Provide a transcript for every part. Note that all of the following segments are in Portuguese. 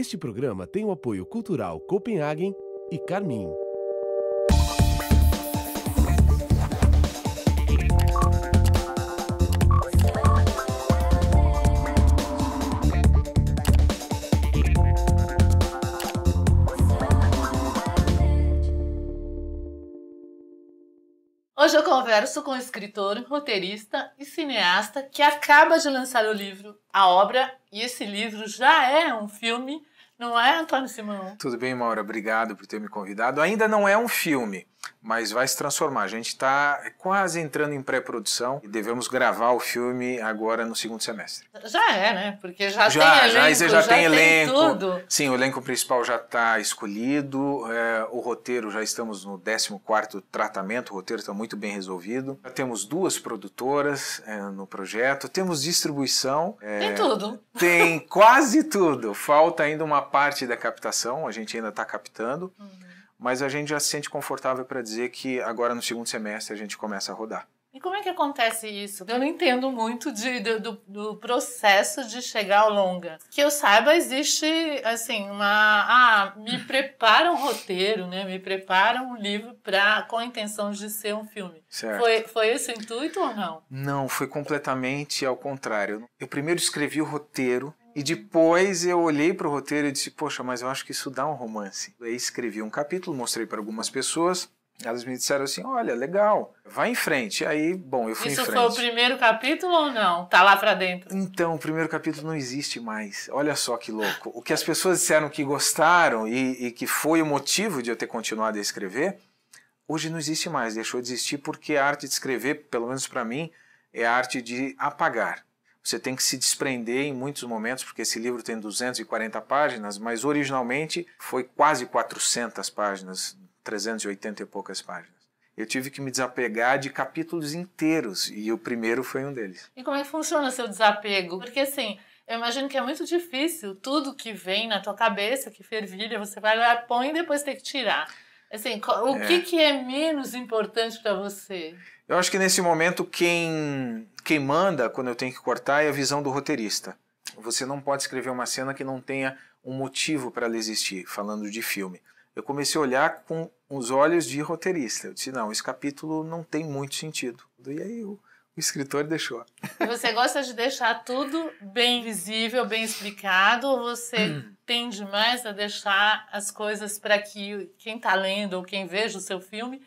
Este programa tem o apoio cultural Copenhagen e Carmim. Hoje eu converso com o escritor, roteirista e cineasta que acaba de lançar o livro A Obra, e esse livro já é um filme não é, Antônio Simão? Tudo bem, Maura? Obrigado por ter me convidado. Ainda não é um filme, mas vai se transformar. A gente está quase entrando em pré-produção e devemos gravar o filme agora no segundo semestre. Já é, né? Porque já, já tem elenco. Já, já, já tem, elenco. Tem tudo. Sim, o elenco principal já está escolhido, é, o roteiro já estamos no 14º tratamento, o roteiro está muito bem resolvido. Já temos duas produtoras é, no projeto, temos distribuição. É, tem tudo. Tem quase tudo. Falta ainda uma parte da captação, a gente ainda está captando. Uhum mas a gente já se sente confortável para dizer que agora no segundo semestre a gente começa a rodar. E como é que acontece isso? Eu não entendo muito de, do, do, processo de chegar ao longa. Que eu saiba, existe, assim, uma... Ah, me prepara um roteiro, né? Me prepara um livro pra, com a intenção de ser um filme. Certo. Foi, foi esse o intuito ou não? Não, foi completamente ao contrário. Eu primeiro escrevi o roteiro e depois eu olhei para o roteiro e disse: Poxa, mas eu acho que isso dá um romance. Aí escrevi um capítulo, mostrei para algumas pessoas. Elas me disseram assim: olha, legal, vai em frente. Aí, bom, eu fui Isso em frente. Isso foi o primeiro capítulo ou não? Tá lá para dentro? Então, o primeiro capítulo não existe mais. Olha só que louco. O que as pessoas disseram que gostaram e, e que foi o motivo de eu ter continuado a escrever, hoje não existe mais. Deixou de existir porque a arte de escrever, pelo menos para mim, é a arte de apagar. Você tem que se desprender em muitos momentos, porque esse livro tem 240 páginas, mas originalmente foi quase 400 páginas, 380 e poucas páginas. Eu tive que me desapegar de capítulos inteiros, e o primeiro foi um deles. E como é que funciona o seu desapego? Porque assim, eu imagino que é muito difícil tudo que vem na tua cabeça, que fervilha, você vai lá, põe e depois tem que tirar. Assim, o é. que, que é menos importante para você? Eu acho que nesse momento quem, quem manda quando eu tenho que cortar é a visão do roteirista. Você não pode escrever uma cena que não tenha um motivo para ela existir, falando de filme. Eu comecei a olhar com os olhos de roteirista. Eu disse, não, esse capítulo não tem muito sentido. E aí eu o escritor deixou. você gosta de deixar tudo bem visível, bem explicado, ou você tende mais a deixar as coisas para que quem está lendo ou quem veja o seu filme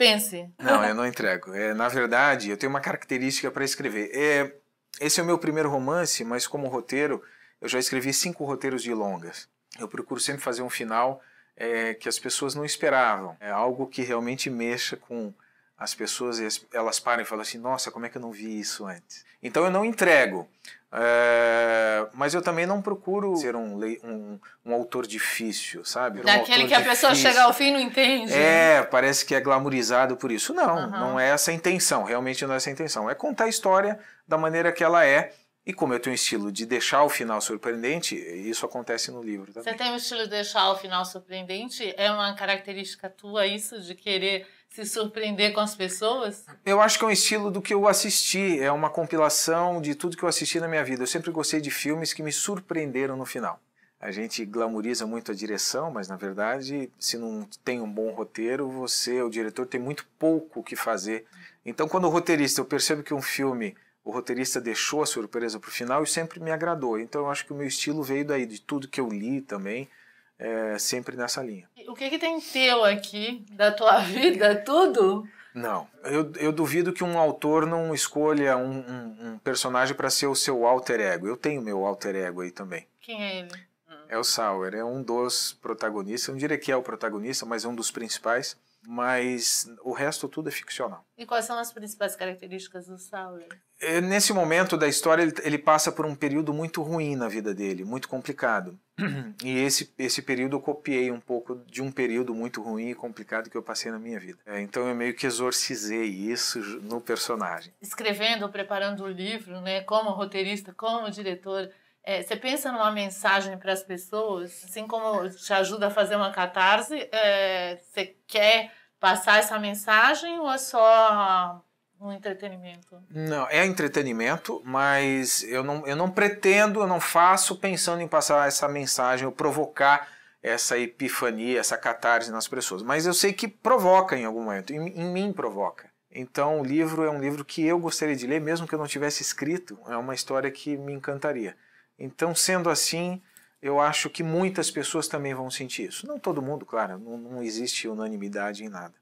Pense. Não, eu não entrego. É, na verdade, eu tenho uma característica para escrever. É, esse é o meu primeiro romance, mas como roteiro, eu já escrevi cinco roteiros de longas. Eu procuro sempre fazer um final é, que as pessoas não esperavam. É algo que realmente mexa com as pessoas elas param e falam assim: nossa, como é que eu não vi isso antes? Então eu não entrego, é... mas eu também não procuro ser um, um, um autor difícil, sabe? Um Daquele que a difícil. pessoa chega ao fim e não entende. É, parece que é glamourizado por isso. Não, uhum. não é essa a intenção, realmente não é essa a intenção. É contar a história da maneira que ela é. E como eu tenho um estilo de deixar o final surpreendente, isso acontece no livro também. Você tem um estilo de deixar o final surpreendente? É uma característica tua isso de querer se surpreender com as pessoas? Eu acho que é um estilo do que eu assisti, é uma compilação de tudo que eu assisti na minha vida. Eu sempre gostei de filmes que me surpreenderam no final. A gente glamoriza muito a direção, mas na verdade, se não tem um bom roteiro, você, o diretor, tem muito pouco o que fazer. Então, quando o roteirista, eu percebo que um filme, o roteirista deixou a surpresa para o final, e sempre me agradou. Então, eu acho que o meu estilo veio daí, de tudo que eu li também é, sempre nessa linha. O que, que tem teu aqui, da tua vida, tudo? Não, eu, eu duvido que um autor não escolha um, um, um personagem para ser o seu alter ego. Eu tenho meu alter ego aí também. Quem é ele? Hum. É o Sauer, é um dos protagonistas. Eu não diria que é o protagonista, mas é um dos principais mas o resto tudo é ficcional. E quais são as principais características do Sauer? É, nesse momento da história, ele, ele, passa por um período muito ruim na vida dele, muito complicado. E esse, esse período eu copiei um pouco de um período muito ruim e complicado que eu passei na minha vida. É, então eu meio que exorcizei isso no personagem. Escrevendo, preparando o livro, né, como roteirista, como diretor, é, você pensa numa mensagem para as pessoas, assim como te ajuda a fazer uma catarse, é, você quer passar essa mensagem ou é só um entretenimento? Não, é entretenimento, mas eu não, eu não pretendo, eu não faço pensando em passar essa mensagem ou provocar essa epifania, essa catarse nas pessoas. Mas eu sei que provoca em algum momento, em, em mim provoca. Então o livro é um livro que eu gostaria de ler, mesmo que eu não tivesse escrito, é uma história que me encantaria. Então, sendo assim, eu acho que muitas pessoas também vão sentir isso. Não todo mundo, claro, não, não existe unanimidade em nada.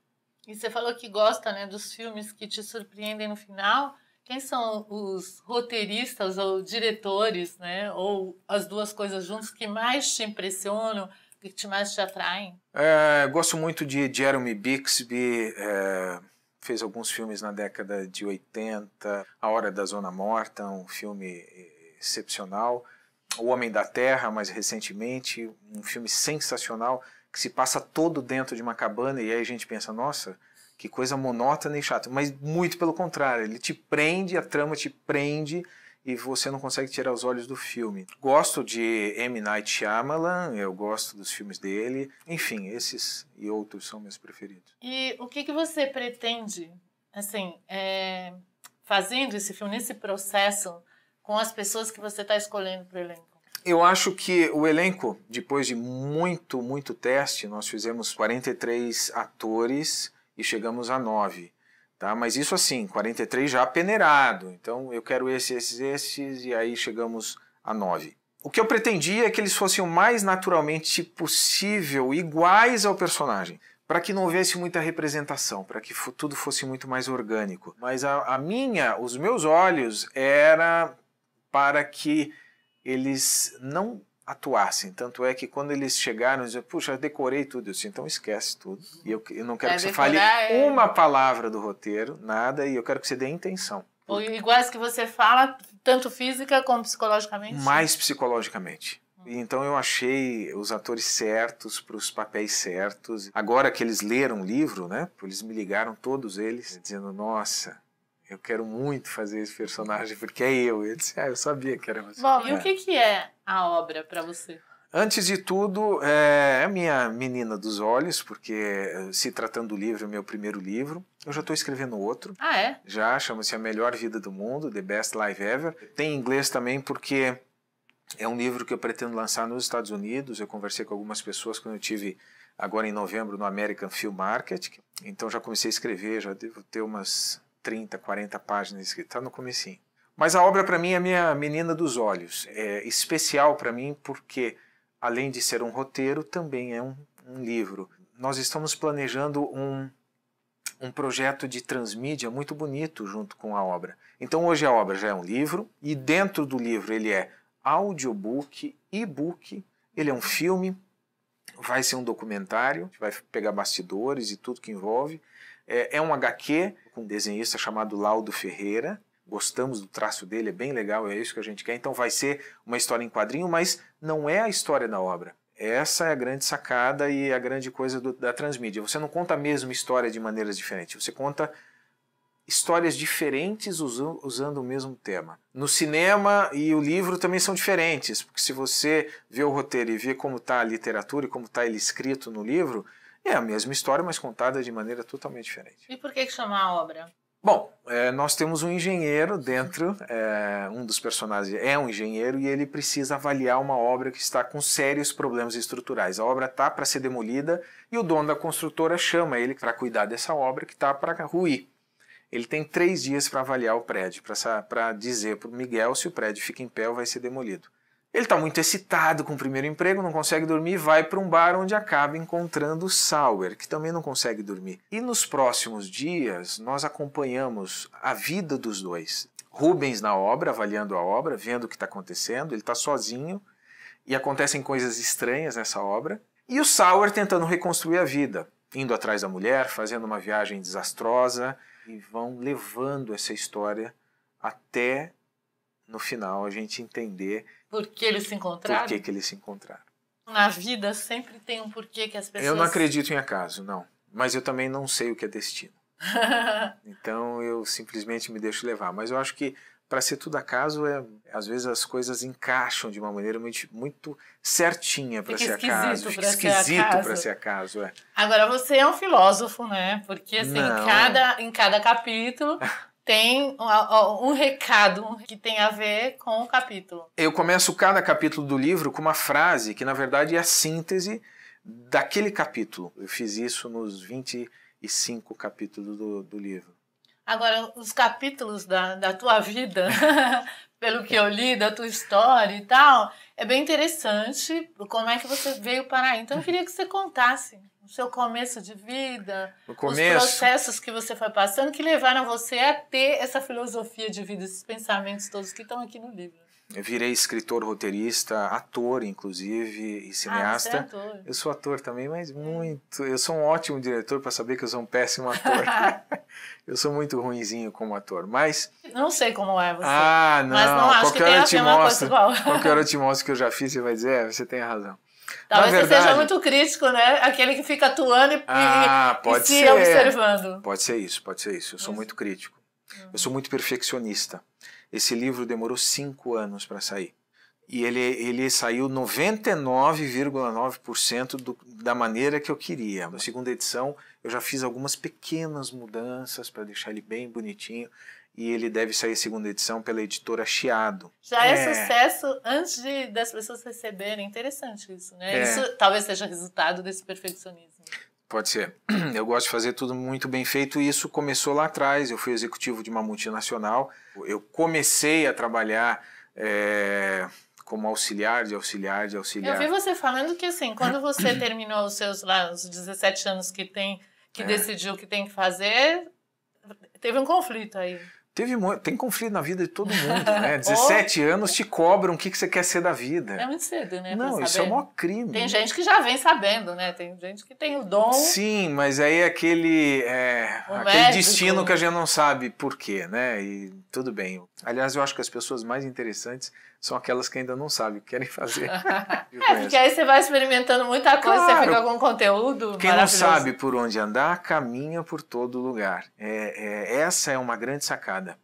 E você falou que gosta né, dos filmes que te surpreendem no final. Quem são os roteiristas ou diretores, né? Ou as duas coisas juntas que mais te impressionam, que te mais te atraem? É, gosto muito de Jeremy Bixby. É, fez alguns filmes na década de 80. A Hora da Zona Morta, um filme é, excepcional. O Homem da Terra, mais recentemente, um filme sensacional que se passa todo dentro de uma cabana e aí a gente pensa, nossa, que coisa monótona e chata. Mas muito pelo contrário, ele te prende, a trama te prende e você não consegue tirar os olhos do filme. Gosto de M. Night Shyamalan, eu gosto dos filmes dele. Enfim, esses e outros são meus preferidos. E o que, que você pretende, assim, é, fazendo esse filme, nesse processo, com as pessoas que você está escolhendo para o elenco? eu acho que o elenco, depois de muito, muito teste, nós fizemos 43 atores e chegamos a 9. Tá? Mas isso assim, 43 já peneirado. Então eu quero esses, esses, esses, e aí chegamos a 9. O que eu pretendia é que eles fossem o mais naturalmente possível iguais ao personagem, para que não houvesse muita representação, para que tudo fosse muito mais orgânico. Mas a, a minha, os meus olhos, era para que eles não atuassem. Tanto é que quando eles chegaram, eles diziam, puxa, decorei tudo. Eu disse, então esquece tudo. E eu, eu não quero é, que você fale é... uma palavra do roteiro, nada, e eu quero que você dê intenção. Ou iguais que você fala, tanto física como psicologicamente? Mais psicologicamente. Então eu achei os atores certos para os papéis certos. Agora que eles leram o livro, né? Eles me ligaram todos eles dizendo: "Nossa, eu quero muito fazer esse personagem porque é eu. Eu disse, ah, eu sabia que era você. Bom, é. e o é. que, que é a obra para você? Antes de tudo, é, é a minha menina dos olhos, porque eh, se tratando do livro, é meu primeiro livro. Eu já estou escrevendo outro. Ah, é? Já, chama-se A Melhor Vida do Mundo, The Best Life Ever. Tem em inglês também, porque é um livro que eu pretendo lançar nos Estados Unidos. Eu conversei com algumas pessoas quando eu tive agora em novembro no American Film Market. Então já comecei a escrever, já devo ter umas 30, 40 páginas escritas, está no comecinho. Mas a obra para mim é a minha menina dos olhos, é especial para mim porque além de ser um roteiro, também é um, um livro. Nós estamos planejando um, um projeto de transmídia muito bonito junto com a obra. Então hoje a obra já é um livro e dentro do livro ele é audiobook, e-book, ele é um filme, vai ser um documentário, vai pegar bastidores e tudo que envolve. É, é um HQ com um desenhista chamado Laudo Ferreira. Gostamos do traço dele, é bem legal, é isso que a gente quer. Então vai ser uma história em quadrinho, mas não é a história da obra. Essa é a grande sacada e a grande coisa do, da transmídia. Você não conta a mesma história de maneiras diferentes, você conta histórias diferentes usando, usando o mesmo tema. No cinema e o livro também são diferentes, porque se você vê o roteiro e vê como está a literatura e como está ele escrito no livro, é a mesma história, mas contada de maneira totalmente diferente. E por que, chamar a obra? Bom, é, nós temos um engenheiro dentro, é, um dos personagens é um engenheiro e ele precisa avaliar uma obra que está com sérios problemas estruturais. A obra está para ser demolida e o dono da construtora chama ele para cuidar dessa obra que está para ruir. Ele tem três dias para avaliar o prédio, para dizer para o Miguel se o prédio fica em pé ou vai ser demolido. Ele está muito excitado com o primeiro emprego, não consegue dormir, vai para um bar onde acaba encontrando o Sauer, que também não consegue dormir. E nos próximos dias nós acompanhamos a vida dos dois. Rubens na obra, avaliando a obra, vendo o que está acontecendo, ele está sozinho e acontecem coisas estranhas nessa obra. E o Sauer tentando reconstruir a vida, indo atrás da mulher, fazendo uma viagem desastrosa e vão levando essa história até no final a gente entender por que eles se encontraram? Por que, que eles se encontraram? Na vida sempre tem um porquê que as pessoas. Eu não acredito em acaso, não. Mas eu também não sei o que é destino. então eu simplesmente me deixo levar. Mas eu acho que para ser tudo acaso, é, às vezes as coisas encaixam de uma maneira muito, muito certinha para ser acaso. Fica esquisito para ser acaso. É. Agora, você é um filósofo, né? Porque assim, em cada, em cada capítulo tem um, um, recado que tem a ver com o capítulo. Eu começo cada capítulo do livro com uma frase que, na verdade, é a síntese daquele capítulo. Eu fiz isso nos 25 capítulos do, do livro. Agora, os capítulos da, da tua vida, pelo que eu li, da tua história e tal, é bem interessante como é que você veio parar. Então, eu queria que você contasse o seu começo de vida, começo. os processos que você foi passando que levaram você a ter essa filosofia de vida, esses pensamentos todos que estão aqui no livro. Eu virei escritor, roteirista, ator, inclusive, e cineasta. Ah, você é ator. Eu sou ator também, mas muito. Eu sou um ótimo diretor para saber que eu sou um péssimo ator. eu sou muito ruinzinho como ator, mas. Não sei como é você. Ah, não. Mas não acho qualquer que tenha hora eu te mostro, Qualquer hora eu te mostro que eu já fiz, você vai dizer, é, você tem razão. Talvez Na verdade, você seja muito crítico, né? Aquele que fica atuando e, ah, e se ser. observando. Pode ser isso, pode ser isso. Eu sou muito crítico. Eu hum. sou muito perfeccionista. Esse livro demorou cinco anos para sair. E ele, ele saiu 99,9% da maneira que eu queria. Na segunda edição, eu já fiz algumas pequenas mudanças para deixar ele bem bonitinho e ele deve sair segunda edição pela editora Chiado. Já é, é sucesso antes de, das pessoas receberem. Interessante isso, né? É. Isso talvez seja resultado desse perfeccionismo. Pode ser. Eu gosto de fazer tudo muito bem feito e isso começou lá atrás. Eu fui executivo de uma multinacional. Eu comecei a trabalhar é, como auxiliar de auxiliar de auxiliar. Eu vi você falando que assim, quando você terminou os seus lá, os 17 anos que tem, que é. decidiu o que tem que fazer, teve um conflito aí. Teve tem conflito na vida de todo mundo, né? 17 anos te cobram o que, que você quer ser da vida. É muito cedo, né? Não, isso é maior crime. Tem gente que já vem sabendo, né? Tem gente que tem o dom. Sim, mas aí é aquele, é, aquele destino que a gente não sabe por quê, né? E tudo bem. Aliás, eu acho que as pessoas mais interessantes são aquelas que ainda não sabem o que querem fazer. é, porque aí você vai experimentando muita coisa, claro. você fica com conteúdo. Quem não sabe por onde andar, caminha por todo lugar. É, é, essa é uma grande sacada.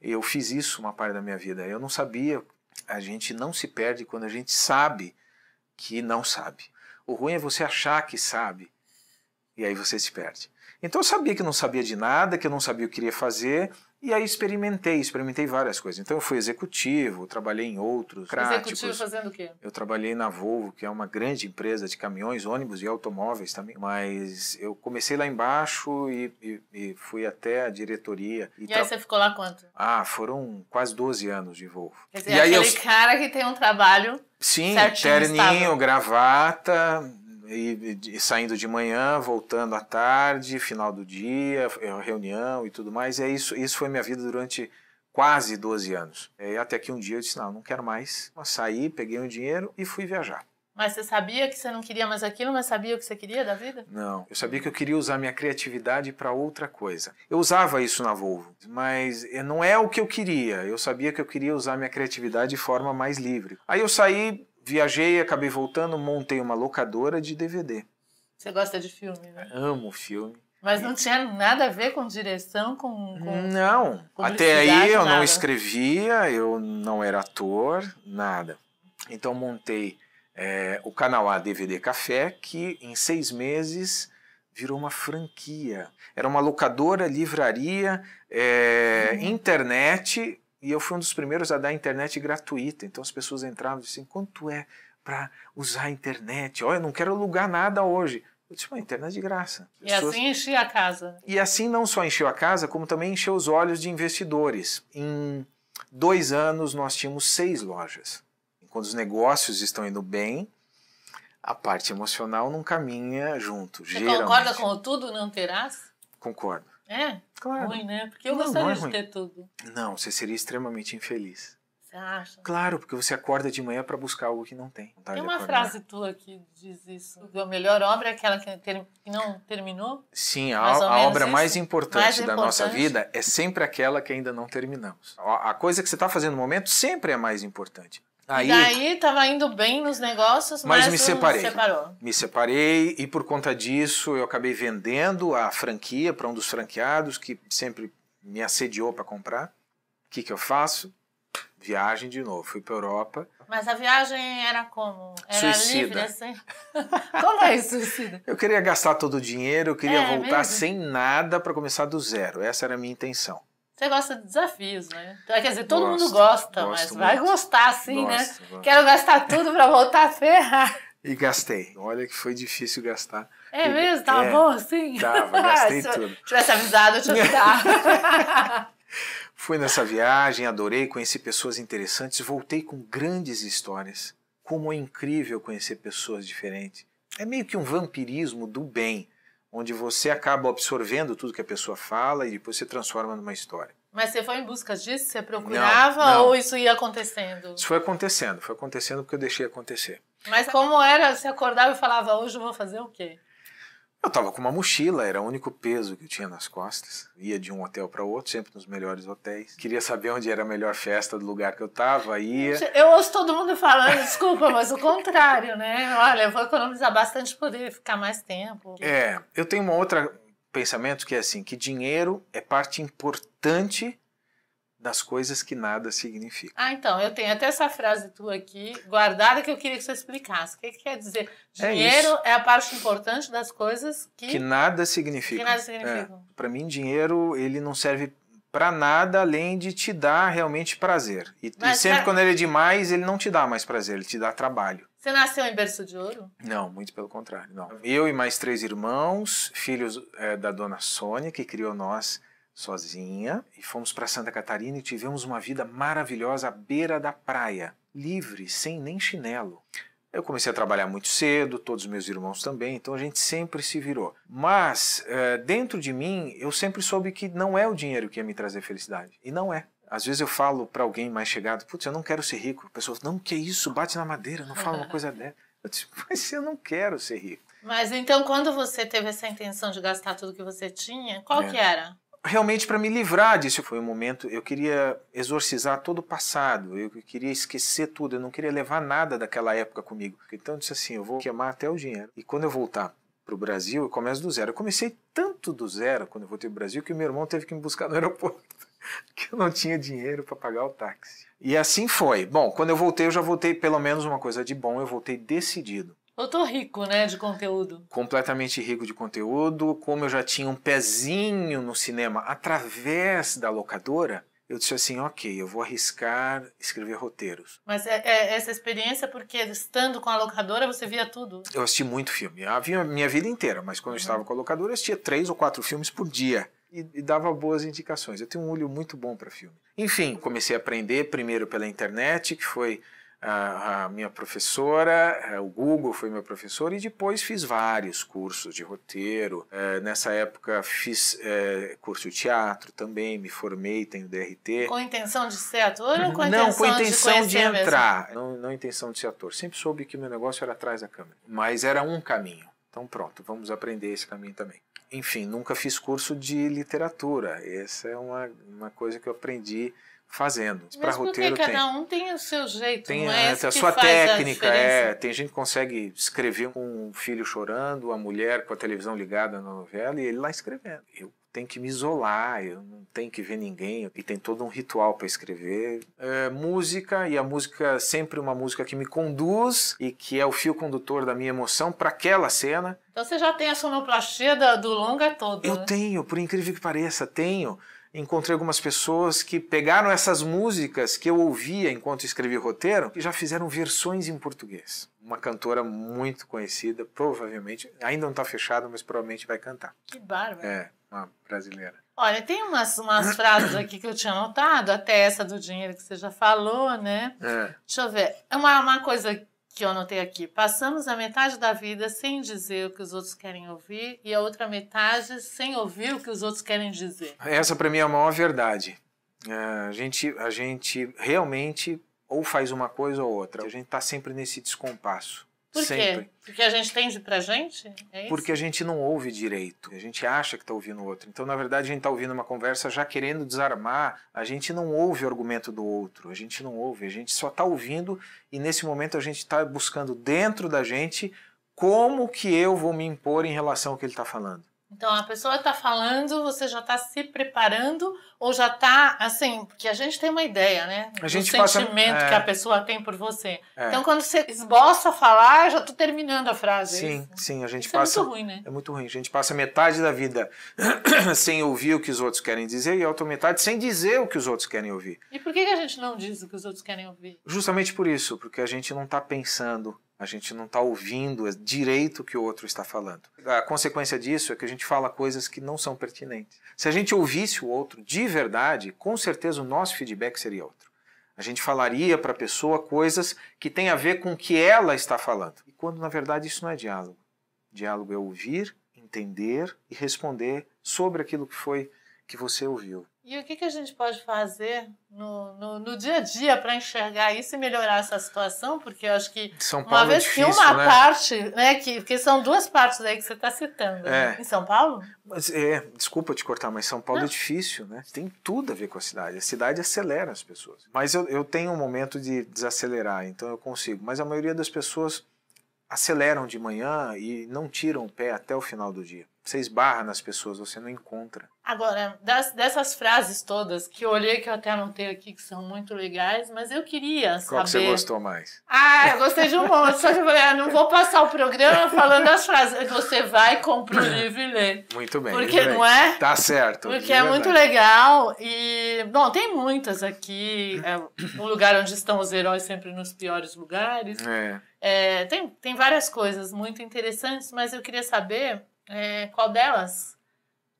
Eu fiz isso uma parte da minha vida. Eu não sabia. A gente não se perde quando a gente sabe que não sabe. O ruim é você achar que sabe e aí você se perde. Então eu sabia que não sabia de nada, que eu não sabia o que queria fazer, e aí experimentei, experimentei várias coisas. Então eu fui executivo, trabalhei em outros cráticos. Executivo fazendo o quê? Eu trabalhei na Volvo, que é uma grande empresa de caminhões, ônibus e automóveis também. Mas eu comecei lá embaixo e, e, e fui até a diretoria. E, e tra... aí você ficou lá quanto? Ah, foram quase 12 anos de Volvo. Quer dizer, e aquele eu... cara que tem um trabalho Sim, terninho, gravata e, e, saindo de manhã, voltando à tarde, final do dia, é reunião e tudo mais. E é isso, isso foi minha vida durante quase 12 anos. E até que um dia eu disse: não, não quero mais. Eu saí, peguei o dinheiro e fui viajar. Mas você sabia que você não queria mais aquilo, mas sabia o que você queria da vida? Não, eu sabia que eu queria usar minha criatividade para outra coisa. Eu usava isso na Volvo, mas eh, não é o que eu queria. Eu sabia que eu queria usar minha criatividade de forma mais livre. Aí eu saí viajei, acabei voltando, montei uma locadora de DVD. Você gosta de filme, né? Amo filme. Mas não tinha nada a ver com direção, com. com não. até aí eu nada. não escrevia, eu não era ator, nada. Então montei é, o canal A DVD Café, que em seis meses virou uma franquia. Era uma locadora, livraria, é, uhum. internet e eu fui um dos primeiros a dar internet gratuita, então as pessoas entravam e diziam, quanto é para usar a internet? Olha, eu não quero alugar nada hoje. Eu disse, uma internet é de graça. e assim encheu a casa. E assim não só encheu a casa, como também encheu os olhos de investidores. Em dois anos nós tínhamos seis lojas. Quando os negócios estão indo bem, a parte emocional não caminha junto. Você geralmente. concorda com o tudo não terás? Concordo. É? Claro. Ruim, né? Porque eu não, gostaria não é de ter tudo. Não, você seria extremamente infeliz. Você acha? Claro, porque você acorda de manhã para buscar algo que não tem. Tem uma frase tua que diz isso. A melhor obra é aquela que, ter, que não terminou? Sim, a, a obra isso. mais importante mais da importante. nossa vida é sempre aquela que ainda não terminamos. A, a coisa que você está fazendo no momento sempre é mais importante. Aí, e daí tava indo bem nos negócios, mas, mas me separei. Separou. Me separei e por conta disso eu acabei vendendo a franquia para um dos franqueados que sempre me assediou para comprar. O que, que eu faço? Viagem de novo. Fui para Europa. Mas a viagem era como? Era suicida. livre assim? como é isso, suicida? Eu queria gastar todo o dinheiro, eu queria é, voltar mesmo? sem nada para começar do zero. Essa era a minha intenção. Você gosta de desafios, né? Então, quer dizer, todo gosto, mundo gosta, mas muito. vai gostar sim, né? gosto, né? Gosto. Quero gastar tudo para voltar a ferrar. E gastei. Olha que foi difícil gastar. É mesmo? Tava é, bom assim? Tava, gastei Se tudo. Se tivesse avisado, eu te ajudava. Fui nessa viagem, adorei, conheci pessoas interessantes, voltei com grandes histórias. Como é incrível conhecer pessoas diferentes. É meio que um vampirismo do bem onde você acaba absorvendo tudo que a pessoa fala e depois se transforma numa história. Mas você foi em busca disso? Você procurava não, não. ou isso ia acontecendo? Isso foi acontecendo, foi acontecendo porque eu deixei acontecer. Mas como era? Você acordava e falava, hoje eu vou fazer o quê? Eu estava com uma mochila, era o único peso que eu tinha nas costas. Ia de um hotel para outro, sempre nos melhores hotéis. Queria saber onde era a melhor festa do lugar que eu estava, ia. Eu ouço todo mundo falando, desculpa, mas o contrário, né? Olha, eu vou economizar bastante para poder ficar mais tempo. É, eu tenho uma outra pensamento que é assim, que dinheiro é parte importante das coisas que nada significam. Ah, então, eu tenho até essa frase tua aqui guardada que eu queria que você explicasse. O que, que quer dizer? É dinheiro é, é, a parte importante das coisas que, que nada significa. Que nada significa. É. Para mim, dinheiro ele não serve para nada além de te dar realmente prazer. E, e sempre é- quando ele é demais, ele não te dá mais prazer, ele te dá trabalho. Você nasceu em berço de ouro? Não, muito pelo contrário. Não. Eu e mais três irmãos, filhos é, da dona Sônia, que criou nós sozinha e fomos para Santa Catarina e tivemos uma vida maravilhosa à beira da praia, livre, sem nem chinelo. Eu comecei a trabalhar muito cedo, todos os meus irmãos também, então a gente sempre se virou. Mas eh, dentro de mim, eu sempre soube que não é o dinheiro que ia me trazer felicidade. E não é. Às vezes eu falo para alguém mais chegado, putz, eu não quero ser rico. A pessoa, não, que isso, bate na madeira, não fala uma coisa dessa. Eu disse, mas eu não quero ser rico. Mas então, quando você teve essa intenção de gastar tudo que você tinha, qual é. que era? realmente para me livrar disso. Foi um momento, eu queria exorcizar todo o passado, eu queria esquecer tudo, eu não queria levar nada daquela época comigo. Então eu disse assim, eu vou queimar até o dinheiro. E quando eu voltar para o Brasil, eu começo do zero. Eu comecei tanto do zero quando eu voltei para o Brasil que meu irmão teve que me buscar no aeroporto, que eu não tinha dinheiro para pagar o táxi. E assim foi. Bom, quando eu voltei, eu já voltei pelo menos uma coisa de bom, eu voltei decidido. Eu tô rico, né, de conteúdo. Completamente rico de conteúdo. Como eu já tinha um pezinho no cinema através da locadora, eu disse assim, ok, eu vou arriscar escrever roteiros. Mas é, é, essa experiência, porque estando com a locadora, você via tudo? Eu assisti muito filme. Havia minha vida inteira, mas quando eu uhum. estava com a locadora, eu assistia três ou quatro filmes por dia. E, e dava boas indicações. Eu tenho um olho muito bom para filme. Enfim, comecei a aprender primeiro pela internet, que foi a, minha professora, é, o Google foi meu professor, e depois fiz vários cursos de roteiro. É, nessa época fiz é, curso de teatro também, me formei, tenho DRT. Com intenção de ser ator ou com a Não, com a intenção de, de entrar. Não, não intenção de ser ator. Sempre soube que meu negócio era atrás da câmera. Mas era um caminho. Então pronto, vamos aprender esse caminho também. Enfim, nunca fiz curso de literatura. Essa é uma, uma coisa que eu aprendi fazendo. Para roteiro cada tem. Cada um tem o seu jeito, tem, é tem a sua técnica, a é. Tem gente que consegue escrever com um filho chorando, a mulher com a televisão ligada na novela e ele lá escrevendo. Eu tenho que me isolar, eu não tenho que ver ninguém e tem todo um ritual para escrever. É, música e a música é sempre uma música que me conduz e que é o fio condutor da minha emoção para aquela cena. Então você já tem a sonoplastia do longa todo. Eu né? tenho, por incrível que pareça, tenho encontrei algumas pessoas que pegaram essas músicas que eu ouvia enquanto escrevi roteiro e já fizeram versões em português. Uma cantora muito conhecida, provavelmente, ainda não está fechada, mas provavelmente vai cantar. Que bárbaro. É, uma brasileira. Olha, tem umas, umas frases aqui que eu tinha anotado, até essa do dinheiro que você já falou, né? É. Deixa eu ver. É uma, uma coisa que eu anotei aqui. Passamos a metade da vida sem dizer o que os outros querem ouvir e a outra metade sem ouvir o que os outros querem dizer. Essa para mim é a maior verdade. É, a, gente, a gente realmente ou faz uma coisa ou outra. A gente está sempre nesse descompasso. Por Sempre. quê? Porque a gente tende pra gente? É Porque a gente não ouve direito. A gente acha que tá ouvindo o outro. Então, na verdade, a gente tá ouvindo uma conversa já querendo desarmar. A gente não ouve o argumento do outro. A gente não ouve. A gente só tá ouvindo e nesse momento a gente tá buscando dentro da gente como que eu vou me impor em relação ao que ele tá falando. Então a pessoa está falando, você já está se preparando ou já está assim, porque a gente tem uma ideia, né? A gente do passa, sentimento é, que a pessoa tem por você. É. Então quando você esboça falar, já estou terminando a frase. Sim, isso. Né? sim, a gente isso passa. É muito ruim, né? É muito ruim. A gente passa metade da vida sem ouvir o que os outros querem dizer e a outra metade sem dizer o que os outros querem ouvir. E por que a gente não diz o que os outros querem ouvir? Justamente por isso, porque a gente não está pensando a gente não está ouvindo é direito o que o outro está falando. A consequência disso é que a gente fala coisas que não são pertinentes. Se a gente ouvisse o outro de verdade, com certeza o nosso feedback seria outro. A gente falaria para a pessoa coisas que têm a ver com o que ela está falando. E quando na verdade isso não é diálogo. Diálogo é ouvir, entender e responder sobre aquilo que foi que você ouviu. E o que, que a gente pode fazer no, no, no dia a dia para enxergar isso e melhorar essa situação? Porque eu acho que São Paulo uma é vez é difícil, que uma né? parte, né, que, porque são duas partes aí que você está citando, é. né? em São Paulo? Mas, é, desculpa te cortar, mas São Paulo é Não. é difícil, né? Tem tudo a ver com a cidade. A cidade acelera as pessoas. Mas eu, eu tenho um momento de desacelerar, então eu consigo. Mas a maioria das pessoas aceleram de manhã e não tiram o pé até o final do dia. Você esbarra nas pessoas, você não encontra. Agora, das, dessas frases todas que eu olhei, que eu até anotei aqui, que são muito legais, mas eu queria Qual saber... Qual que você gostou mais? Ah, eu gostei de um monte, só que eu falei, ah, não vou passar o programa falando as frases. Você vai, compra o livro e lê. Muito bem. Porque, muito não é? Tá certo. Porque é, é muito legal e... Bom, tem muitas aqui. É, o lugar onde estão os heróis sempre nos piores lugares. É. é tem, tem várias coisas muito interessantes, mas eu queria saber é, qual delas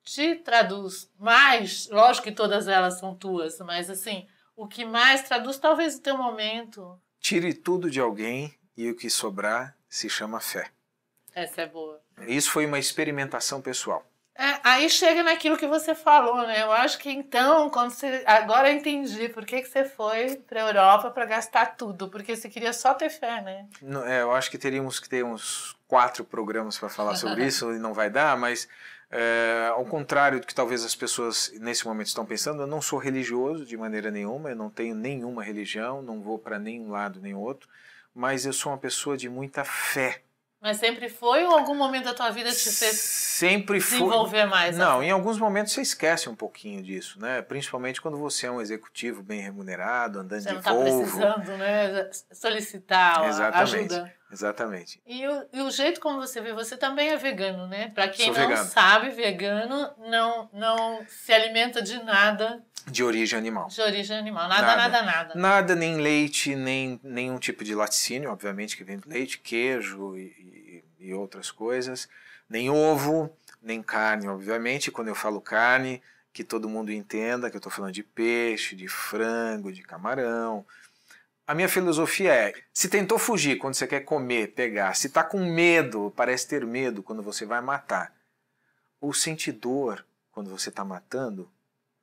te traduz mais? Lógico que todas elas são tuas, mas assim, o que mais traduz talvez o teu momento. Tire tudo de alguém e o que sobrar se chama fé. Essa é boa. Isso foi uma experimentação pessoal. É, aí chega naquilo que você falou, né? Eu acho que então, quando você. Agora eu entendi por que, que você foi para a Europa para gastar tudo, porque você queria só ter fé, né? Não, é, eu acho que teríamos que ter uns quatro programas para falar sobre isso e não vai dar, mas é, ao contrário do que talvez as pessoas nesse momento estão pensando, eu não sou religioso de maneira nenhuma, eu não tenho nenhuma religião, não vou para nenhum lado nem outro, mas eu sou uma pessoa de muita fé mas sempre foi ou algum momento da tua vida te fez sempre se envolver mais? Né? Não, em alguns momentos você esquece um pouquinho disso, né? Principalmente quando você é um executivo bem remunerado, andando você de não tá precisando, né? Solicitar Exatamente. ajuda. Exatamente. E o, e o jeito como você vê, você também é vegano, né? Para quem Sou não vegano. sabe, vegano não, não se alimenta de nada de origem animal. De origem animal. Nada, nada, nada, nada. Nada, nem leite, nem nenhum tipo de laticínio, obviamente, que vem do leite, queijo e, e, e outras coisas. Nem ovo, nem carne, obviamente. Quando eu falo carne, que todo mundo entenda que eu estou falando de peixe, de frango, de camarão. A minha filosofia é: se tentou fugir quando você quer comer, pegar, se está com medo, parece ter medo quando você vai matar, ou sente dor quando você está matando,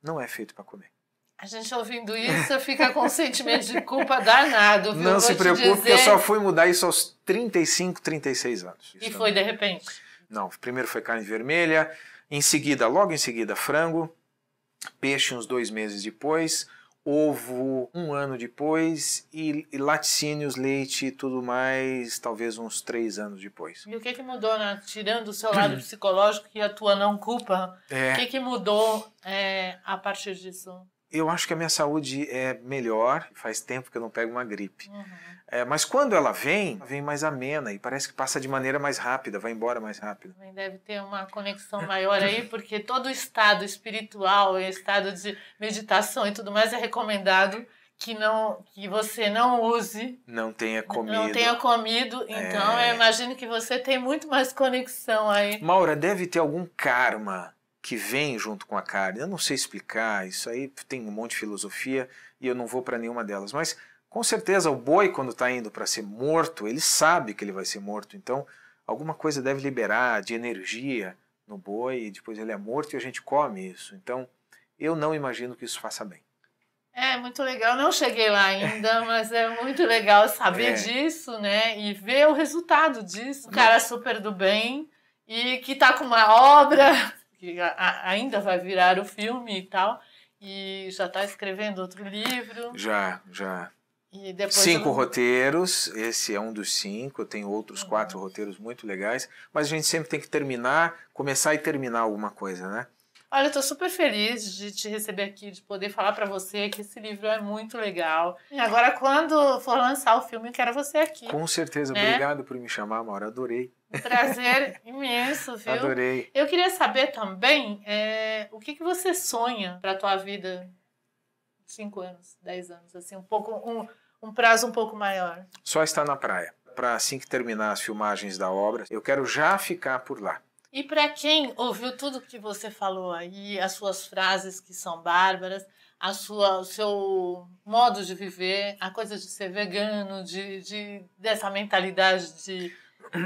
não é feito para comer. A gente ouvindo isso fica com um sentimento de culpa danado, viu? Não Vou se preocupe, dizer... eu só fui mudar isso aos 35, 36 anos. E foi também. de repente? Não, primeiro foi carne vermelha, em seguida, logo em seguida, frango, peixe uns dois meses depois, ovo um ano depois e, e laticínios, leite e tudo mais, talvez uns três anos depois. E o que, que mudou, né? tirando o seu lado psicológico e a tua não culpa, é. o que, que mudou é, a partir disso? eu acho que a minha saúde é melhor, faz tempo que eu não pego uma gripe. Uhum. É, mas quando ela vem, vem mais amena e parece que passa de maneira mais rápida, vai embora mais rápido. Deve ter uma conexão maior aí, porque todo o estado espiritual, o estado de meditação e tudo mais é recomendado que não que você não use não tenha comido não tenha comido então é... eu imagino que você tem muito mais conexão aí Maura deve ter algum karma que vem junto com a carne. Eu não sei explicar, isso aí tem um monte de filosofia e eu não vou para nenhuma delas. Mas com certeza o boi, quando está indo para ser morto, ele sabe que ele vai ser morto. Então alguma coisa deve liberar de energia no boi e depois ele é morto e a gente come isso. Então eu não imagino que isso faça bem. É muito legal, não cheguei lá ainda, mas é muito legal saber é. disso, né? E ver o resultado disso. O cara super do bem e que tá com uma obra que a, ainda vai virar o filme e tal. E já está escrevendo outro livro. Já, já. cinco eu... roteiros, esse é um dos cinco, tem outros uhum. quatro roteiros muito legais, mas a gente sempre tem que terminar, começar e terminar alguma coisa, né? Olha, eu estou super feliz de te receber aqui, de poder falar para você que esse livro é muito legal. E agora, quando for lançar o filme, eu quero você aqui. Com certeza. Né? Obrigado por me chamar, Maura. Adorei. Um prazer imenso, viu? Adorei. Eu queria saber também é, o que, que você sonha para a tua vida cinco anos, dez anos, assim, um pouco um, um prazo um pouco maior. Só estar na praia. Para assim que terminar as filmagens da obra, eu quero já ficar por lá. E para quem ouviu tudo que você falou aí, as suas frases que são bárbaras, a sua, o seu modo de viver, a coisa de ser vegano, de, de dessa mentalidade de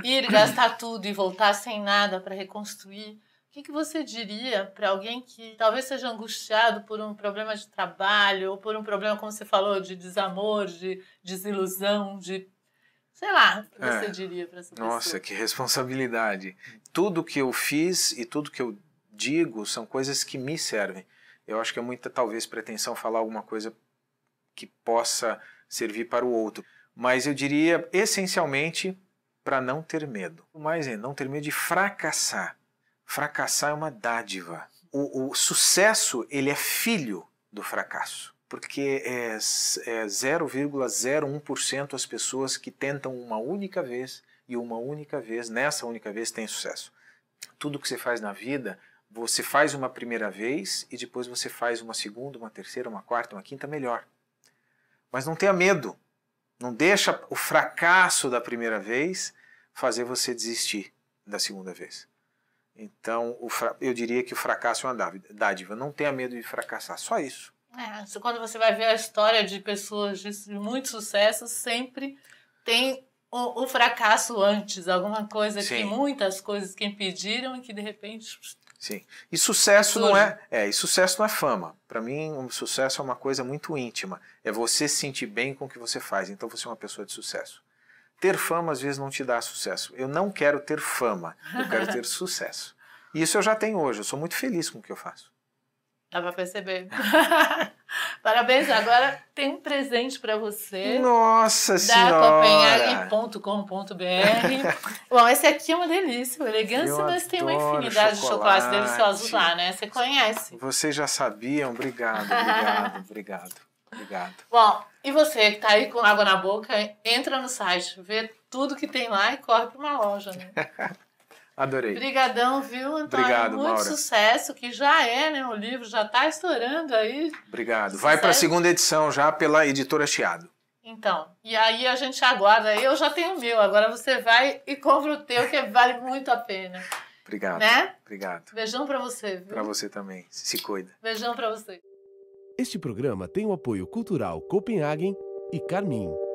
ir gastar tudo e voltar sem nada para reconstruir. O que, que você diria para alguém que talvez seja angustiado por um problema de trabalho ou por um problema, como você falou, de desamor, de desilusão, de Sei lá, o que é. você diria para essa Nossa, pessoa? que responsabilidade. Tudo que eu fiz e tudo que eu digo são coisas que me servem. Eu acho que é muita, talvez, pretensão falar alguma coisa que possa servir para o outro. Mas eu diria, essencialmente, para não ter medo. Mais é não ter medo de fracassar. Fracassar é uma dádiva. O, o sucesso, ele é filho do fracasso porque é, é 0,01% as pessoas que tentam uma única vez e uma única vez, nessa única vez tem sucesso. Tudo que você faz na vida, você faz uma primeira vez e depois você faz uma segunda, uma terceira, uma quarta, uma quinta melhor. Mas não tenha medo. Não deixa o fracasso da primeira vez fazer você desistir da segunda vez. Então, eu diria que o fracasso é uma dádiva. Não tenha medo de fracassar, só isso. É, quando você vai ver a história de pessoas de muito sucesso, sempre tem o, o fracasso antes, alguma coisa Sim. que muitas coisas que impediram e que de repente. Sim. E sucesso surge. não é, é, e sucesso não é fama. Para mim, um sucesso é uma coisa muito íntima. É você se sentir bem com o que você faz. Então você é uma pessoa de sucesso. Ter fama às vezes não te dá sucesso. Eu não quero ter fama, eu quero ter sucesso. E isso eu já tenho hoje, eu sou muito feliz com o que eu faço. Dá pra perceber. Parabéns. Agora tem um presente para você. Nossa da Senhora! Da Copenhague.com.br. Bom, esse aqui é uma delícia, uma elegância, Eu mas tem uma infinidade chocolate. de chocolates deliciosos lá, né? Você conhece. Vocês já sabiam. Obrigado, obrigado, obrigado. Obrigado. Bom, e você que tá aí com água na boca, entra no site, vê tudo que tem lá e corre para uma loja, né? Adorei. Obrigadão, viu, Antônio? Obrigado, Muito Maura. sucesso, que já é, né? O livro já está estourando aí. Obrigado. Sucesso. Vai para a segunda edição já pela editora Chiado. Então, e aí a gente aguarda. Eu já tenho o meu, agora você vai e compra o teu, que vale muito a pena. Obrigado. Né? Obrigado. Beijão para você. Para você também. Se cuida. Beijão para você. Este programa tem o apoio cultural Copenhagen e Carminho.